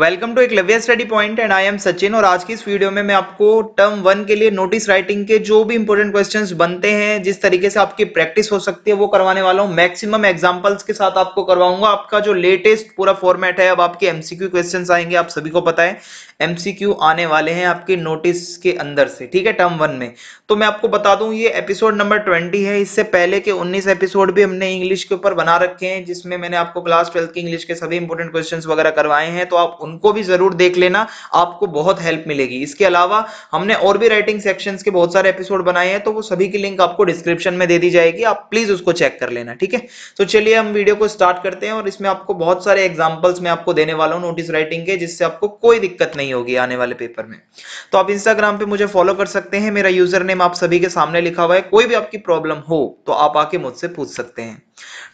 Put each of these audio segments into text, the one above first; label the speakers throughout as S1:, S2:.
S1: Welcome to Eklavya study point and I am Sachin और आज की इस वीडियो में मैं आपको टर्म वन के लिए नोटिस राइटिंग के जो भी इंपॉर्टेंट क्वेश्चंस बनते हैं जिस तरीके से आपकी प्रैक्टिस हो सकती है वो करवाने वाला हूँ मैक्सिमम एग्जांपल्स के साथ आपको करवाऊंगा आपका जो लेटेस्ट पूरा फॉर्मेट है अब आपके एमसीक्यू क्वेश्चन आएंगे आप सभी को पता है एमसीक्यू आने वाले हैं आपके नोटिस के अंदर से ठीक है टर्म वन में तो मैं आपको बता दूं ये एपिसोड नंबर ट्वेंटी है इससे पहले के उन्नीस एपिसोड भी हमने इंग्लिश के ऊपर बना रखे हैं जिसमें मैंने आपको क्लास ट्वेल्थ की इंग्लिश के सभी इंपोर्टेंट क्वेश्चन वगैरह करवाए हैं तो आप उनको भी जरूर देख लेना आपको बहुत हेल्प मिलेगी इसके अलावा हमने और भी राइटिंग सेक्शन के बहुत सारे एपिसोड बनाए हैं तो वो सभी की लिंक आपको डिस्क्रिप्शन में दे दी जाएगी आप प्लीज उसको चेक कर लेना ठीक है तो चलिए हम वीडियो को स्टार्ट करते हैं और इसमें आपको बहुत सारे एग्जाम्पल्स में आपको देने वाला हूँ नोटिस राइटिंग के जिससे आपको कोई दिक्कत नहीं होगी आने वाले पेपर में तो आप इंस्टाग्राम पे मुझे फॉलो कर सकते हैं मेरा यूजर नेम आप सभी के सामने लिखा हुआ है कोई भी आपकी प्रॉब्लम हो तो आप आके मुझसे पूछ सकते हैं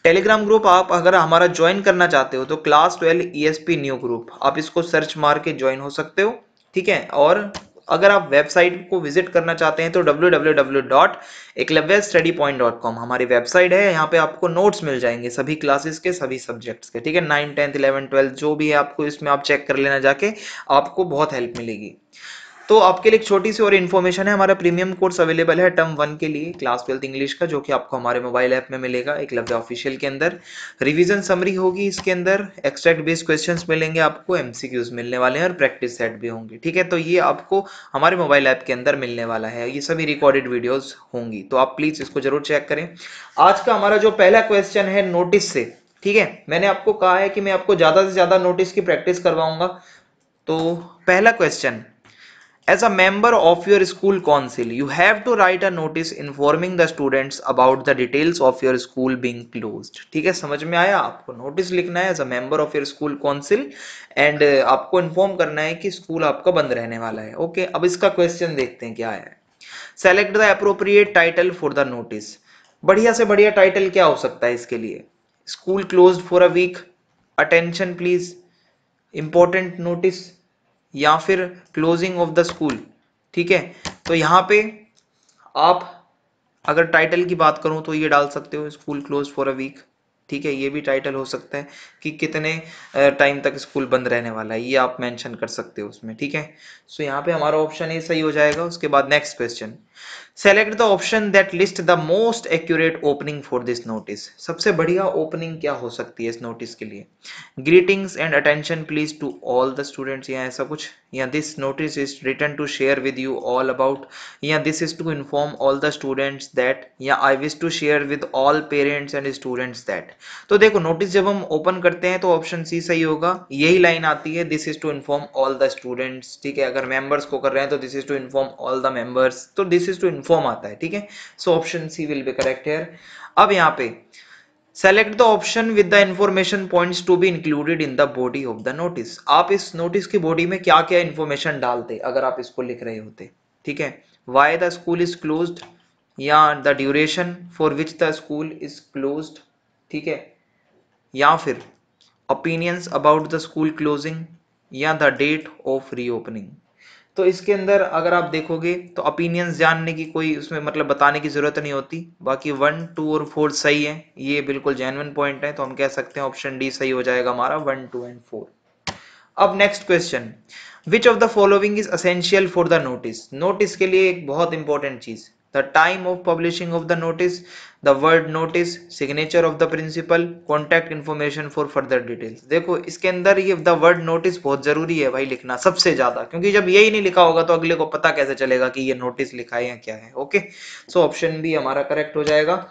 S1: टेलीग्राम ग्रुप आप अगर हमारा ज्वाइन करना चाहते हो तो class twelve E new group आप इसको सर्च मार के ज्वाइन हो सकते हो ठीक है और अगर आप वेबसाइट को विजिट करना चाहते हैं तो कॉम हमारी वेबसाइट है यहाँ पे आपको नोट्स मिल जाएंगे सभी क्लासेस के सभी सब्जेक्ट्स के ठीक है नाइन टेंथ इलेवन ट्वेल्थ जो भी है आपको इसमें आप चेक कर लेना जाके आपको बहुत हेल्प मिलेगी तो आपके लिए एक छोटी सी और इन्फॉर्मेशन है हमारा प्रीमियम कोर्स अवेलेबल है टर्म वन के लिए क्लास ट्वेल्थ इंग्लिश का जो कि आपको हमारे मोबाइल ऐप में मिलेगा एक लफ्जा ऑफिशियल के अंदर रिवीजन समरी होगी इसके अंदर एक्सट्रैक्ट बेस्ड क्वेश्चंस मिलेंगे आपको एमसीक्यूज मिलने वाले हैं और प्रैक्टिस सेट भी होंगे ठीक है तो ये आपको हमारे मोबाइल ऐप के अंदर मिलने वाला है ये सभी रिकॉर्डेड वीडियोज होंगी तो आप प्लीज इसको जरूर चेक करें आज का हमारा जो पहला क्वेश्चन है नोटिस से ठीक है मैंने आपको कहा है कि मैं आपको ज्यादा से ज्यादा नोटिस की प्रैक्टिस करवाऊंगा तो पहला question as a member of your school council, you have to write a notice informing the students about the details of your school being closed. ठीक है समझ में आया आपको नोटिस लिखना है as a member of your school council and आपको inform करना है कि स्कूल आपका बंद रहने वाला है ओके okay, अब इसका क्वेश्चन देखते हैं क्या है select the appropriate title for the notice बढ़िया से बढ़िया टाइटल क्या हो सकता है इसके लिए school close for a week attention please important notice या फिर क्लोजिंग ऑफ द स्कूल ठीक है तो यहाँ पे आप अगर टाइटल की बात करूँ तो ये डाल सकते हो school close for a week ठीक है ये भी टाइटल हो सकता है कि कितने टाइम तक स्कूल बंद रहने वाला है ये आप मेंशन कर सकते हो उसमें ठीक है सो so, यहाँ पे हमारा ऑप्शन ए सही हो जाएगा उसके बाद next question select the option that list the most accurate opening for this notice सबसे बढ़िया ओपनिंग क्या हो सकती है इस नोटिस के लिए greetings and attention please to all the students या ऐसा कुछ या this notice is written to share with you all about या this is to inform all the students that या I wish to share with all parents and students that तो देखो notice जब हम ओपन करते हैं तो ऑप्शन सी सही होगा यही लाइन आती है this is to inform all the students ठीक है अगर मेंबर्स को कर रहे हैं तो this is to inform all the members तो दिस इज टू इन्फॉर्म आता है ठीक है so option C will be correct here अब यहाँ पे select the option with the information points to be included in the body of the notice आप इस नोटिस की बॉडी में क्या क्या इन्फॉर्मेशन डालते अगर आप इसको लिख रहे होते ठीक है why the school is close या the duration for which the school is close ठीक है या फिर opinions about the school closing या द डेट ऑफ रीओपनिंग तो इसके अंदर अगर आप देखोगे तो ओपिनियंस जानने की कोई उसमें मतलब बताने की ज़रूरत नहीं होती बाकी वन टू और फोर सही है ये बिल्कुल जेनवन पॉइंट है तो हम कह सकते हैं ऑप्शन डी सही हो जाएगा हमारा वन टू एंड फोर अब next question which of the following is essential for the notice notice के लिए एक बहुत इंपॉर्टेंट चीज़ the time of publishing of the notice the word notice signature of the principal contact information for further details देखो इसके अंदर ये the word notice बहुत जरूरी है भाई लिखना सबसे ज्यादा क्योंकि जब यही नहीं लिखा होगा तो अगले को पता कैसे चलेगा कि ये notice लिखा है या क्या है okay so option B हमारा correct हो जाएगा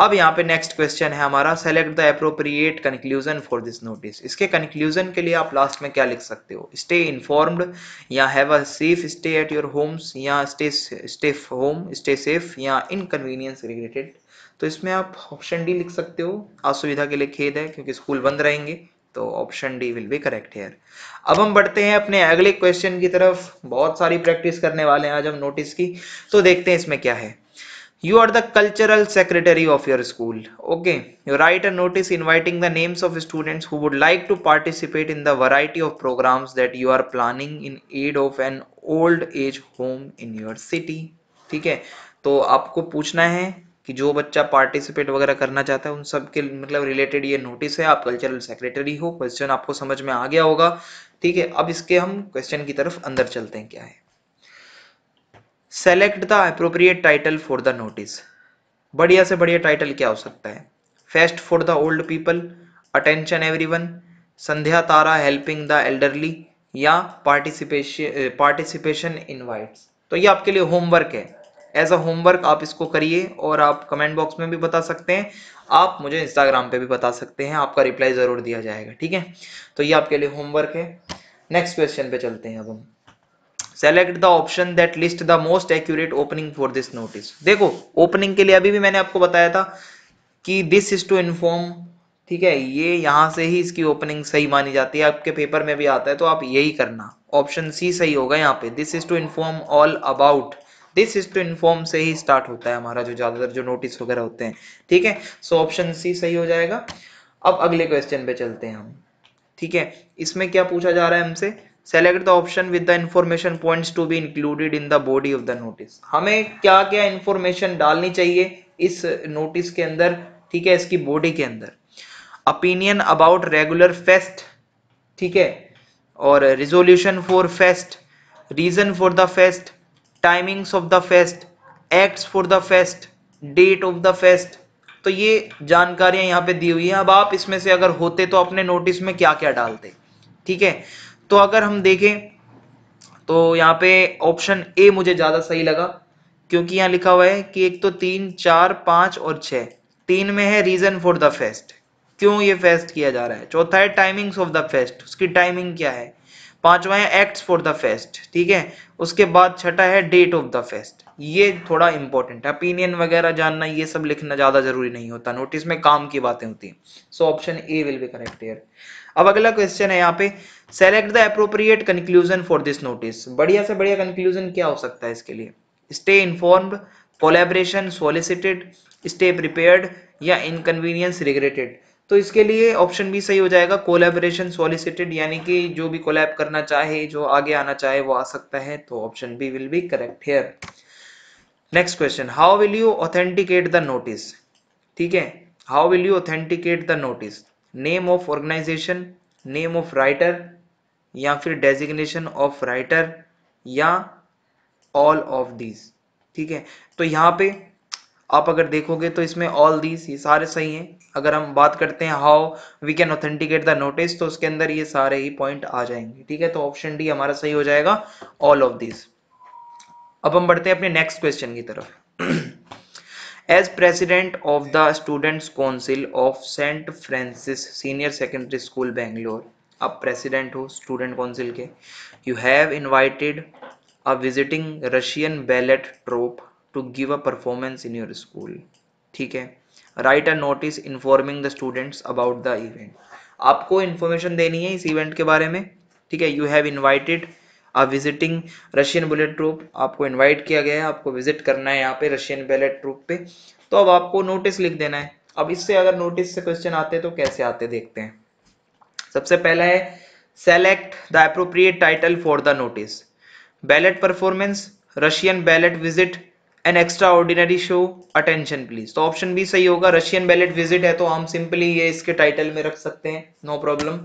S1: अब यहाँ पे नेक्स्ट क्वेश्चन है हमारा select the appropriate conclusion for this notice इसके कंक्लूजन के लिए आप लास्ट में क्या लिख सकते हो स्टे इन्फॉर्म्ड या have a safe stay at your homes या stay stay home stay safe या इनकन्वीनियंस रिलेटेड तो इसमें आप ऑप्शन डी लिख सकते हो असुविधा के लिए खेद है क्योंकि स्कूल बंद रहेंगे तो option D will be correct here अब हम बढ़ते हैं अपने अगले क्वेश्चन की तरफ बहुत सारी प्रैक्टिस करने वाले हैं आज हम नोटिस की तो देखते हैं इसमें क्या है you are the cultural secretary of your school okay you write a notice inviting the names of students who would like to participate in the variety of programs that you are planning in aid of an old age home in your city ठीक है तो आपको पूछना है कि जो बच्चा participate वगैरह करना चाहता है उन सब के मतलब रिलेटेड ये नोटिस है आप कल्चरल सेक्रेटरी हो क्वेश्चन आपको समझ में आ गया होगा ठीक है अब इसके हम क्वेश्चन की तरफ अंदर चलते हैं क्या है select the appropriate title for the notice बढ़िया से बढ़िया टाइटल क्या हो सकता है fest for the old people attention वन Sandhya Tara helping the elderly या पार्टिसिपेशन पार्टिसिपेशन इनवाइट्स तो ये आपके लिए होमवर्क है एज अ होमवर्क आप इसको करिए और आप कमेंट बॉक्स में भी बता सकते हैं आप मुझे इंस्टाग्राम पे भी बता सकते हैं आपका रिप्लाई ज़रूर दिया जाएगा ठीक है तो ये आपके लिए होमवर्क है नेक्स्ट क्वेश्चन पे चलते हैं अब हम select the option that list the most accurate opening for this notice देखो ओपनिंग के लिए अभी भी मैंने आपको बताया था कि दिस इज टू इन्फॉर्म ठीक है ये यहां से ही इसकी ओपनिंग सही मानी जाती है आपके पेपर में भी आता है तो आप यही करना ऑप्शन सी सही होगा यहाँ पे this is to inform all about this is to inform से ही स्टार्ट होता है हमारा जो ज्यादातर जो नोटिस वगैरह होते हैं ठीक है सो ऑप्शन सी सही हो जाएगा अब अगले क्वेश्चन पे चलते हैं हम ठीक है इसमें क्या पूछा जा रहा है हमसे select the option with the information points to be included in the body of the notice हमें क्या क्या इंफॉर्मेशन डालनी चाहिए इस नोटिस के अंदर ठीक है इसकी बॉडी के अंदर opinion अबाउट रेगुलर फेस्ट ठीक है और resolution for fest reason for the fest timings of the fest acts for the fest date of the fest तो ये जानकारियां यहाँ पे दी हुई हैं अब आप इसमें से अगर होते तो अपने नोटिस में क्या क्या डालते ठीक है तो अगर हम देखें तो यहाँ पे ऑप्शन ए मुझे ज़्यादा सही लगा क्योंकि यहाँ लिखा हुआ है कि एक तो तीन चार पांच और छ तीन में है रीज़न फॉर द फेस्ट क्यों ये फेस्ट किया जा रहा है चौथा है टाइमिंग्स ऑफ द फेस्ट उसकी टाइमिंग क्या है पांचवा है एक्ट फॉर द फेस्ट ठीक है उसके बाद छठा है डेट ऑफ द फेस्ट ये थोड़ा इंपॉर्टेंट है ओपिनियन वगैरह जानना ये सब लिखना ज्यादा जरूरी नहीं होता नोटिस में काम की बातें होती हैं so option A will be correct here अब अगला क्वेश्चन है यहाँ पे select the appropriate conclusion for this notice बढ़िया से बढ़िया कंक्लूजन क्या हो सकता है इसके लिए stay informed collaboration solicited stay prepared या इनकन्वीनियंस रिग्रेटेड तो इसके लिए ऑप्शन भी सही हो जाएगा कोलेबरेशन सॉलिसिटेड यानी कि जो भी कोलैब करना चाहे जो आगे आना चाहे वो आ सकता है तो option B will be correct here next question how will you authenticate the notice ठीक है how will you authenticate the notice name of organization name of writer या फिर डेजिग्नेशन ऑफ राइटर या ऑल ऑफ दीज ठीक है तो यहां पे आप अगर देखोगे तो इसमें ऑल दीज ये सारे सही हैं अगर हम बात करते हैं how we can authenticate the notice तो उसके अंदर ये सारे ही पॉइंट आ जाएंगे ठीक है तो ऑप्शन डी हमारा सही हो जाएगा ऑल ऑफ दिस अब हम बढ़ते हैं अपने नेक्स्ट क्वेश्चन की तरफ as president of the students council of Saint Francis senior secondary school Bangalore आप प्रेसिडेंट हो स्टूडेंट काउंसिल के you have invited a visiting Russian ballet troupe to give a performance in your school ठीक है write a notice informing the students about the event आपको information देनी है इस event के बारे में ठीक है you have invited a visiting Russian ballet troupe आपको इन्वाइट किया गया है आपको विजिट करना है यहाँ पे रशियन बुलेट ट्रूप पे तो अब आपको नोटिस लिख देना है अब इससे अगर नोटिस से क्वेश्चन आते हैं तो कैसे आते देखते हैं सबसे पहला है select the appropriate title for the notice ballet performance Russian ballet visit an extraordinary show attention please तो ऑप्शन बी सही होगा रशियन बैलेट विजिट है तो हम सिंपली ये इसके टाइटल में रख सकते हैं नो no प्रॉब्लम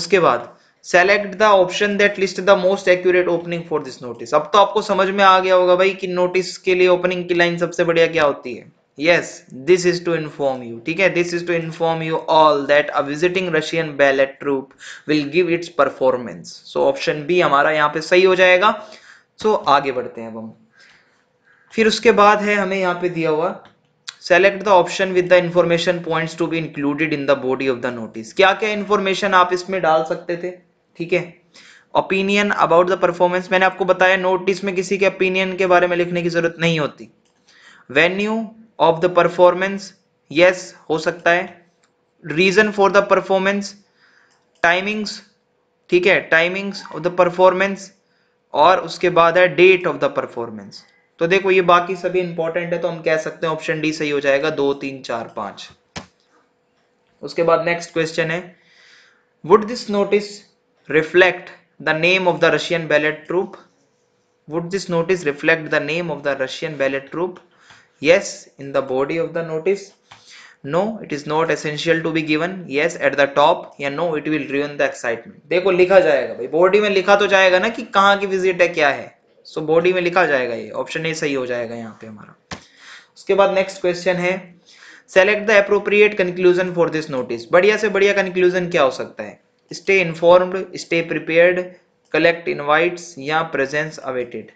S1: उसके बाद select the option that list the most accurate opening for this notice अब तो आपको समझ में आ गया होगा भाई कि नोटिस के लिए ओपनिंग की लाइन सबसे बढ़िया क्या होती है yes this is to inform you ठीक है this is to inform you all that a visiting Russian ballet troupe will give its performance so option B हमारा यहाँ पे सही हो जाएगा सो so, आगे बढ़ते हैं अब हम फिर उसके बाद है हमें यहाँ पे दिया हुआ select the option with the information points to be included in the body of the notice क्या क्या इन्फॉर्मेशन आप इसमें डाल सकते थे ठीक है ओपिनियन अबाउट द परफॉर्मेंस मैंने आपको बताया नोटिस में किसी के ओपिनियन के बारे में लिखने की जरूरत नहीं होती venue of the performance yes हो सकता है reason for the performance timings ठीक है टाइमिंग्स ऑफ द परफॉर्मेंस और उसके बाद है डेट ऑफ द परफॉर्मेंस तो देखो ये बाकी सभी इंपॉर्टेंट है तो हम कह सकते हैं ऑप्शन डी सही हो जाएगा दो तीन चार पांच उसके बाद नेक्स्ट क्वेश्चन है would this notice reflect the name of the Russian ballet troupe would this notice reflect the name of the Russian ballet troupe yes in the body of the notice no it is not essential to be given yes at the top या no it will ruin the excitement देखो लिखा जाएगा भाई body में लिखा तो जाएगा ना कि कहाँ की विजिट है क्या है सो so, बॉडी में लिखा जाएगा ये ऑप्शन ए सही हो जाएगा यहाँ पे हमारा उसके बाद नेक्स्ट क्वेश्चन है select the appropriate conclusion for this notice बढ़िया से बढ़िया कंक्लूजन क्या हो सकता है stay informed stay prepared collect invites या प्रेजेंस अवेटेड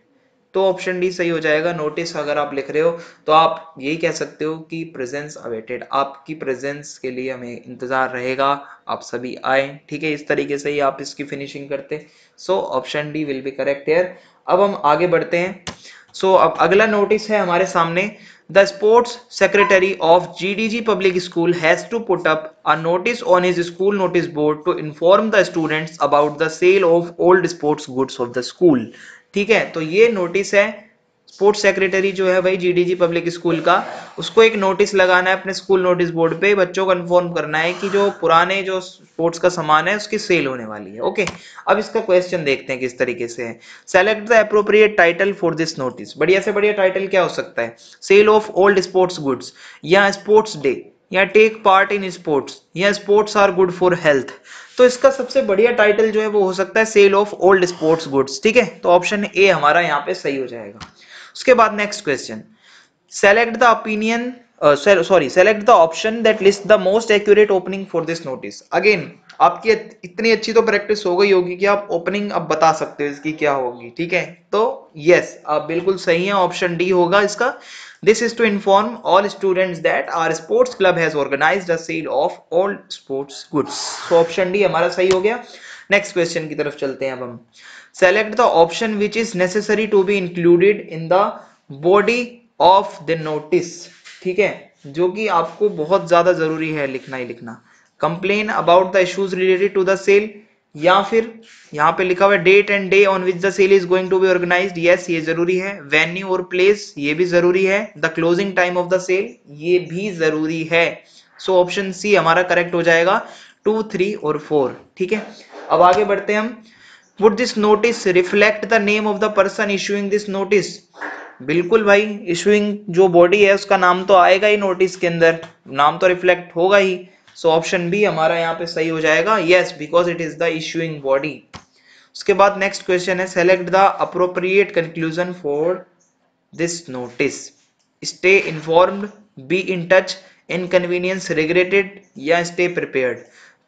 S1: तो ऑप्शन डी सही हो जाएगा नोटिस अगर आप लिख रहे हो तो आप यही कह सकते हो कि प्रेजेंस अवेटेड आपकी प्रेजेंस के लिए हमें इंतज़ार रहेगा आप सभी आए ठीक है इस तरीके से ही आप इसकी फिनिशिंग करते so option D will be correct here अब हम आगे बढ़ते हैं सो so, अब अगला नोटिस है हमारे सामने the sports secretary of G D G public school has to put up a notice on his school notice board to inform the students about the sale of old sports goods of the school ठीक है तो ये notice है sports secretary जो है भाई जीडीजी public school का उसको एक नोटिस लगाना है अपने स्कूल नोटिस बोर्ड पे बच्चों को इन्फॉर्म करना है कि जो पुराने जो स्पोर्ट्स का सामान है उसकी सेल होने वाली है ओके अब इसका क्वेश्चन देखते हैं किस तरीके से है select the appropriate title for this notice बढ़िया से बढ़िया टाइटल क्या हो सकता है sale of old sports goods या स्पोर्ट्स डे या टेक पार्ट इन स्पोर्ट्स या sports are good for health तो इसका सबसे बढ़िया टाइटल जो है वो हो सकता है sale of old sports goods ठीक है तो ऑप्शन ए हमारा यहाँ पे सही हो जाएगा उसके बाद next question select the opinion sorry select the option that list the most accurate opening for this notice again आपकी इतनी अच्छी तो प्रैक्टिस हो गई होगी कि आप ओपनिंग अब बता सकते हो इसकी क्या होगी ठीक है तो यस yes, आप बिल्कुल सही है ऑप्शन डी होगा इसका this is to inform all students that our sports club has organize the sale of all sports goods तो ऑप्शन डी हमारा सही हो गया नेक्स्ट क्वेश्चन की तरफ चलते हैं अब हम select the option which is necessary to be included in the body of the notice ठीक है जो कि आपको बहुत ज्यादा जरूरी है लिखना ही लिखना complain about the issues related to the sale या फिर यहाँ पे लिखा हुआ है date and day on which the sale is going to be organize yes ये जरूरी है वेन्यू और प्लेस ये भी जरूरी है the closing time of the sale ये भी जरूरी है सो ऑप्शन सी हमारा करेक्ट हो जाएगा टू थ्री और फोर ठीक है अब आगे बढ़ते हैं हम would this notice reflect the name of the person issuing this notice बिल्कुल भाई इशुइंग जो बॉडी है उसका नाम तो आएगा ही नोटिस के अंदर नाम तो रिफ्लेक्ट होगा ही सो ऑप्शन बी हमारा यहाँ पे सही हो जाएगा yes because it is the issuing body उसके बाद नेक्स्ट क्वेश्चन है select the appropriate conclusion for this notice stay informed be in touch inconvenience regretted या स्टे प्रिपेयर्ड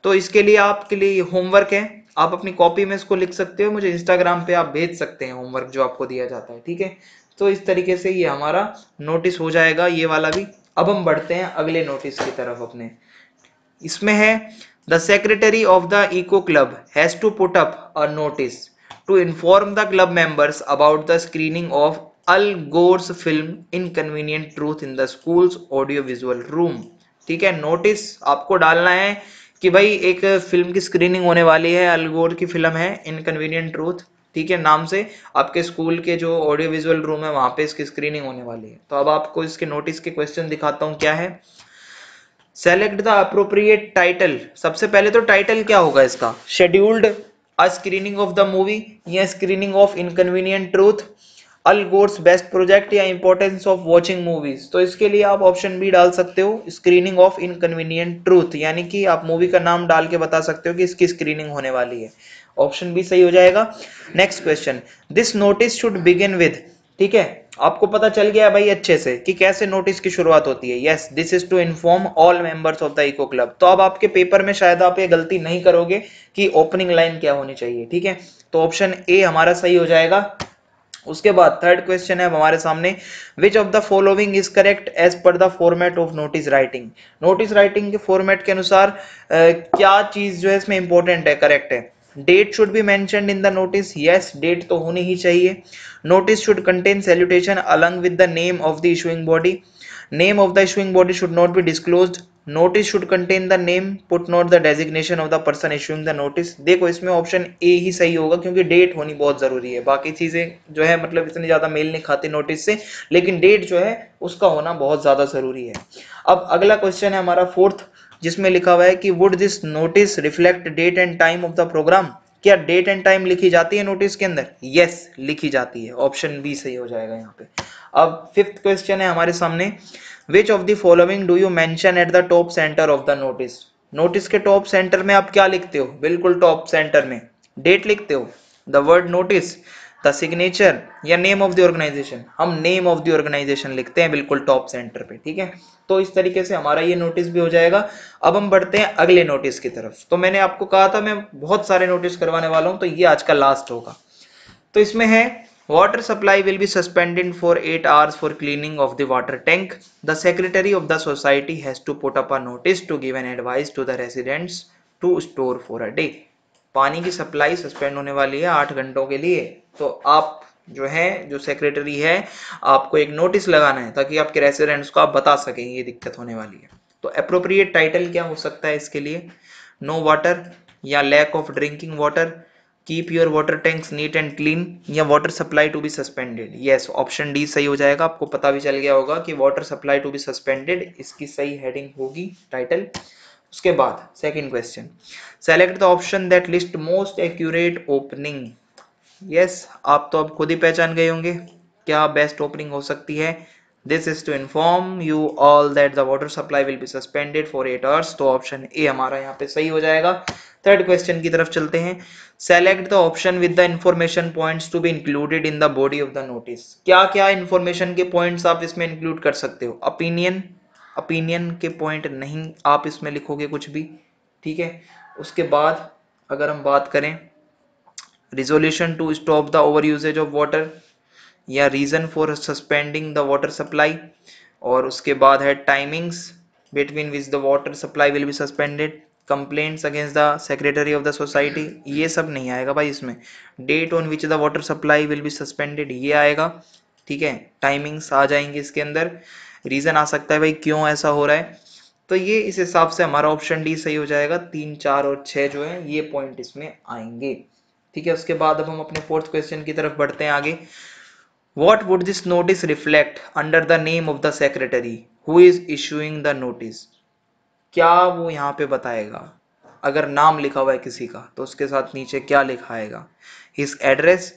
S1: तो इसके लिए आपके लिए होमवर्क है आप अपनी कॉपी में इसको लिख सकते हो मुझे इंस्टाग्राम पे आप भेज सकते हैं होमवर्क जो आपको दिया जाता है ठीक है तो इस तरीके से ये हमारा नोटिस हो जाएगा ये वाला भी अब हम बढ़ते हैं अगले नोटिस की तरफ अपने इसमें है the secretary of the eco club has to put up a notice to inform the club members about the screening of Al Gore's film inconvenient truth in the school's audio visual room ठीक है notice आपको डालना है कि भाई एक film की screening होने वाली है अलगोर की फिल्म है इनकन्वीनियंट ट्रूथ ठीक है नाम से आपके स्कूल के जो ऑडियो विजुअल रूम है वहां पे इसकी स्क्रीनिंग होने वाली है तो अब आपको इसके नोटिस के क्वेश्चन दिखाता हूँ क्या है सेलेक्ट द अप्रोप्रिएट टाइटल सबसे पहले तो टाइटल क्या होगा इसका scheduled a screening of the movie या screening of inconvenient truth Al Gore's best project या इंपॉर्टेंस ऑफ वॉचिंग मूवीज तो इसके लिए आप ऑप्शन बी डाल सकते हो स्क्रीनिंग ऑफ इनकन्वीनियंट ट्रूथ यानी कि आप मूवी का नाम डाल के बता सकते हो कि इसकी स्क्रीनिंग होने वाली है ऑप्शन बी सही हो जाएगा next question this notice should begin with ठीक है आपको पता चल गया भाई अच्छे से कि कैसे नोटिस की शुरुआत होती है yes this is to inform all members of the eco club तो अब आपके पेपर में शायद आप ये गलती नहीं करोगे कि ओपनिंग लाइन क्या होनी चाहिए ठीक है तो ऑप्शन ए हमारा सही हो जाएगा उसके बाद थर्ड क्वेश्चन है हमारे सामने which of the following is correct as per the format of notice writing notice writing के फॉर्मेट के अनुसार क्या चीज जो है इसमें इंपॉर्टेंट है करेक्ट है डेट शुड बी मैं in the notice yes date तो होनी ही चाहिए notice should contain salutation along with the name of the issuing body name of the issuing body should not be disclose notice should contain the name put not the designation of the person issuing the notice देखो इसमें option A ही सही होगा क्योंकि date होनी बहुत ज़रूरी है बाकी चीज़ें जो है मतलब इतने ज़्यादा मेल नहीं खाते नोटिस से लेकिन डेट जो है उसका होना बहुत ज़्यादा ज़रूरी है अब अगला क्वेश्चन है हमारा फोर्थ जिसमें लिखा हुआ है कि would this notice reflect date and time of the program क्या डेट एंड टाइम लिखी जाती है नोटिस के अंदर यस yes, लिखी जाती है ऑप्शन बी सही हो जाएगा यहाँ पे अब फिफ्थ क्वेश्चन है हमारे सामने which of the following do you mention at the top center of the notice notice के टॉप सेंटर में आप क्या लिखते हो बिल्कुल टॉप सेंटर में डेट लिखते हो the word notice the signature या नेम ऑफ द ऑर्गेनाइजेशन हम नेम ऑफ द ऑर्गेनाइजेशन लिखते हैं बिल्कुल टॉप सेंटर पे ठीक है तो इस तरीके से हमारा ये नोटिस भी हो जाएगा अब हम बढ़ते हैं अगले नोटिस की तरफ तो मैंने आपको कहा था मैं बहुत सारे नोटिस करवाने वाला हूँ तो ये आज का लास्ट होगा तो इसमें है Water supply will be suspended for 8 hours for cleaning of the water tank. The secretary of the society has to put up a notice to give an advice to the residents to store for a day. पानी की supply suspend होने वाली है आठ घंटों के लिए तो आप जो है जो सेक्रेटरी है आपको एक नोटिस लगाना है ताकि आपके रेसिडेंट्स को आप बता सकें ये दिक्कत होने वाली है तो अप्रोप्रिएट टाइटल क्या हो सकता है इसके लिए नो no वाटर या lack of drinking water keep your water tanks neat and clean या water supply to be suspended yes option D सही हो जाएगा आपको पता भी चल गया होगा कि water supply to be suspended इसकी सही हेडिंग होगी टाइटल उसके बाद second question select the option that list most accurate opening yes आप तो अब खुद ही पहचान गए होंगे क्या बेस्ट ओपनिंग हो सकती है this is to inform you all that the water supply will be suspended for 8 hours तो option A हमारा यहाँ पे सही हो जाएगा थर्ड क्वेश्चन की तरफ चलते हैं select the option with the information points to be included in the body of the notice क्या क्या इन्फॉर्मेशन के पॉइंट आप इसमें इंक्लूड कर सकते हो अपीनियन अपीनियन के पॉइंट नहीं आप इसमें लिखोगे कुछ भी ठीक है उसके बाद अगर हम बात करें resolution to stop the over usages of water या reason for suspending the water supply और उसके बाद है timings between which the water supply will be suspended complaints against the secretary of the society ये सब नहीं आएगा भाई इसमें date on which the water supply will be suspended ये आएगा ठीक है टाइमिंग्स आ जाएंगे इसके अंदर रीज़न आ सकता है भाई क्यों ऐसा हो रहा है तो ये इस हिसाब से हमारा ऑप्शन डी सही हो जाएगा तीन चार और छः जो है ये पॉइंट इसमें आएंगे ठीक है उसके बाद अब हम अपने फोर्थ क्वेश्चन की तरफ बढ़ते हैं आगे What would this notice reflect under the name of the secretary who is issuing the notice? क्या वो यहाँ पे बताएगा अगर नाम लिखा हुआ है किसी का तो उसके साथ नीचे क्या लिखा आएगा हिज एड्रेस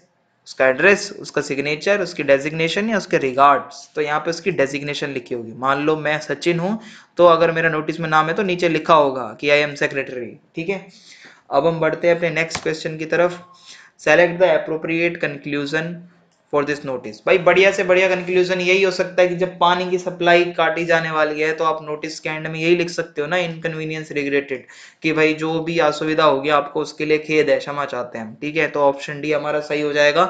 S1: उसका एड्रेस उसका सिग्नेचर उसकी डेजिग्नेशन या उसके रिगार्ड्स तो यहाँ पे उसकी डेजिग्नेशन लिखी होगी मान लो मैं सचिन हूँ तो अगर मेरा नोटिस में नाम है तो नीचे लिखा होगा कि आई एम सेक्रेटरी ठीक है अब हम बढ़ते हैं अपने नेक्स्ट क्वेश्चन की तरफ select the appropriate conclusion for this notice भाई बढ़िया से बढ़िया कंक्लूजन यही हो सकता है कि जब पानी की सप्लाई काटी जाने वाली है तो आप नोटिस के एंड में यही लिख सकते हो ना इनकन्वीनियंस रिग्रेटेड कि भाई जो भी असुविधा होगी आपको उसके लिए खेद है क्षमा चाहते हैं ठीक है तो ऑप्शन डी हमारा सही हो जाएगा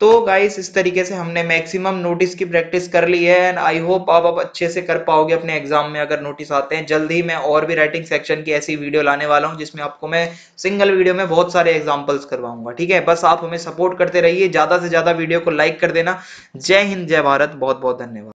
S1: तो गाइस इस तरीके से हमने मैक्सिमम नोटिस की प्रैक्टिस कर ली है एंड आई होप आप अब अच्छे से कर पाओगे अपने एग्जाम में अगर नोटिस आते हैं जल्द ही मैं और भी राइटिंग सेक्शन की ऐसी वीडियो लाने वाला हूं जिसमें आपको मैं सिंगल वीडियो में बहुत सारे एग्जाम्पल्स करवाऊंगा ठीक है बस आप हमें सपोर्ट करते रहिए ज्यादा से ज्यादा वीडियो को लाइक कर देना जय हिंद जय भारत बहुत बहुत धन्यवाद